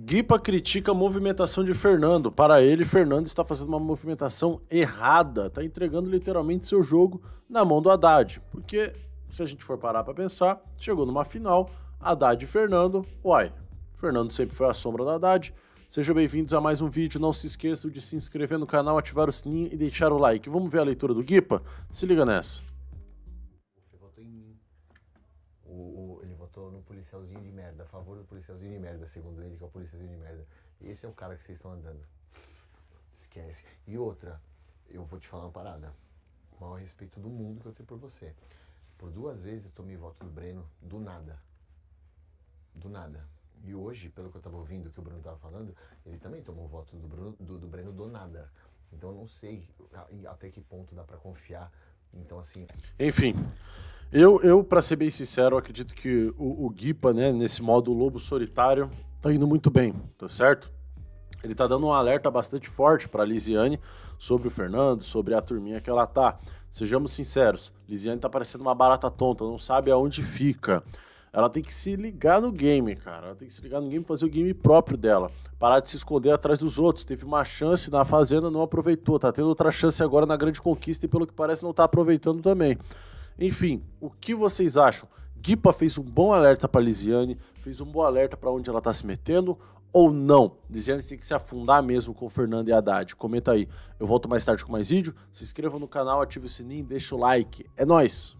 Guipa critica a movimentação de Fernando. Para ele, Fernando está fazendo uma movimentação errada. Está entregando literalmente seu jogo na mão do Haddad. Porque, se a gente for parar para pensar, chegou numa final, Haddad e Fernando. Uai, Fernando sempre foi a sombra do Haddad. Sejam bem-vindos a mais um vídeo. Não se esqueçam de se inscrever no canal, ativar o sininho e deixar o like. Vamos ver a leitura do Guipa? Se liga nessa. Você votou em mim. O, o, ele votou no policialzinho de merda, a favor do policialzinho de merda, segundo ele, que é o policialzinho de merda. Esse é o cara que vocês estão andando. Esquece. E outra, eu vou te falar uma parada. O maior respeito do mundo que eu tenho por você. Por duas vezes eu tomei voto do Breno, do nada. Do nada. E hoje, pelo que eu tava ouvindo, que o Bruno tava falando, ele também tomou voto do, Bruno, do, do Breno do nada. Então eu não sei até que ponto dá para confiar. Então, assim. Enfim. Eu, eu para ser bem sincero, acredito que o, o Guipa, né, nesse modo lobo solitário, tá indo muito bem, tá certo? Ele tá dando um alerta bastante forte para Lisiane sobre o Fernando, sobre a turminha que ela tá. Sejamos sinceros, Lisiane tá parecendo uma barata tonta, não sabe aonde fica. Ela tem que se ligar no game, cara. Ela tem que se ligar no game e fazer o game próprio dela. Parar de se esconder atrás dos outros. Teve uma chance na fazenda, não aproveitou. Tá tendo outra chance agora na grande conquista e pelo que parece não tá aproveitando também. Enfim, o que vocês acham? Guipa fez um bom alerta para Lisiane, fez um bom alerta para onde ela está se metendo ou não? Lisiane tem que se afundar mesmo com o Fernando e Haddad. Comenta aí. Eu volto mais tarde com mais vídeo. Se inscreva no canal, ative o sininho, deixa o like. É nós.